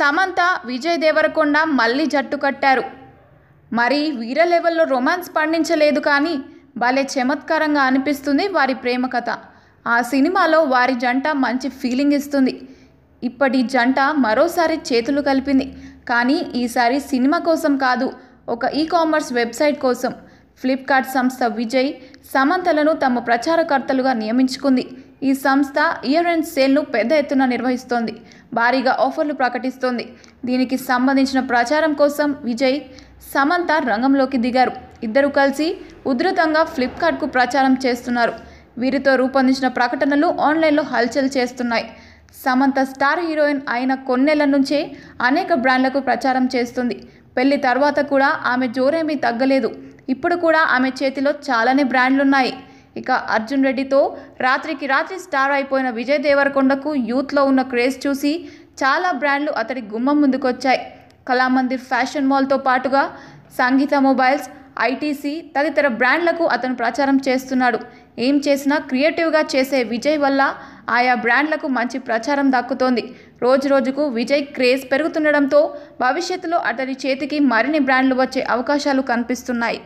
సమంత విజయ్ దేవరకొండ మళ్ళీ జట్టు కట్టారు మరి వీర లెవెల్లో రొమాన్స్ పండించలేదు కానీ భలే చమత్కారంగా అనిపిస్తుంది వారి ప్రేమ కథ ఆ సినిమాలో వారి జంట మంచి ఫీలింగ్ ఇస్తుంది ఇప్పటి జంట మరోసారి చేతులు కలిపింది కానీ ఈసారి సినిమా కోసం కాదు ఒక ఈ కామర్స్ వెబ్సైట్ కోసం ఫ్లిప్కార్ట్ సంస్థ విజయ్ సమంతలను తమ ప్రచారకర్తలుగా నియమించుకుంది ఈ సంస్థ ఇయర్ అండ్ సేల్ను పెద్ద ఎత్తున నిర్వహిస్తోంది భారీగా ఆఫర్లు ప్రకటిస్తోంది దీనికి సంబంధించిన ప్రచారం కోసం విజయ్ సమంత రంగంలోకి దిగారు ఇద్దరు కలిసి ఉధృతంగా ఫ్లిప్కార్ట్కు ప్రచారం చేస్తున్నారు వీరితో రూపొందించిన ప్రకటనలు ఆన్లైన్లో హల్చల్ చేస్తున్నాయి సమంత స్టార్ హీరోయిన్ అయిన కొన్నేళ్ల నుంచే అనేక బ్రాండ్లకు ప్రచారం చేస్తుంది పెళ్లి తర్వాత కూడా ఆమె జోరేమీ తగ్గలేదు ఇప్పుడు కూడా ఆమె చేతిలో చాలానే బ్రాండ్లున్నాయి ఇక అర్జున్ రెడ్డితో రాత్రికి రాత్రి స్టార్ అయిపోయిన విజయ్ దేవరకొండకు యూత్లో ఉన్న క్రేజ్ చూసి చాలా బ్రాండ్లు అతడి గుమ్మం ముందుకొచ్చాయి కళామందిర్ ఫ్యాషన్ మాల్తో పాటుగా సంగీత మొబైల్స్ ఐటీసీ తదితర బ్రాండ్లకు అతను ప్రచారం చేస్తున్నాడు ఏం చేసినా క్రియేటివ్గా చేసే విజయ్ వల్ల ఆయా బ్రాండ్లకు మంచి ప్రచారం దక్కుతోంది రోజు రోజుకు విజయ్ క్రేజ్ పెరుగుతుండడంతో భవిష్యత్తులో అతడి చేతికి మరిన్ని బ్రాండ్లు వచ్చే అవకాశాలు కనిపిస్తున్నాయి